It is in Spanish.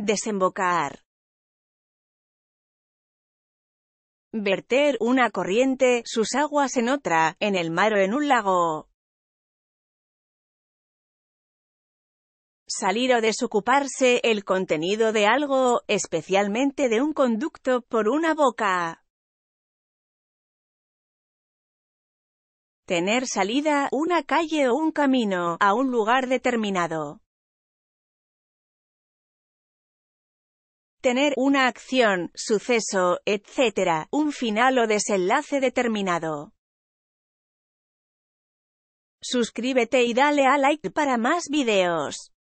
Desembocar. Verter una corriente, sus aguas en otra, en el mar o en un lago. Salir o desocuparse el contenido de algo, especialmente de un conducto, por una boca. Tener salida, una calle o un camino, a un lugar determinado. tener una acción, suceso, etc., un final o desenlace determinado. Suscríbete y dale a like para más videos.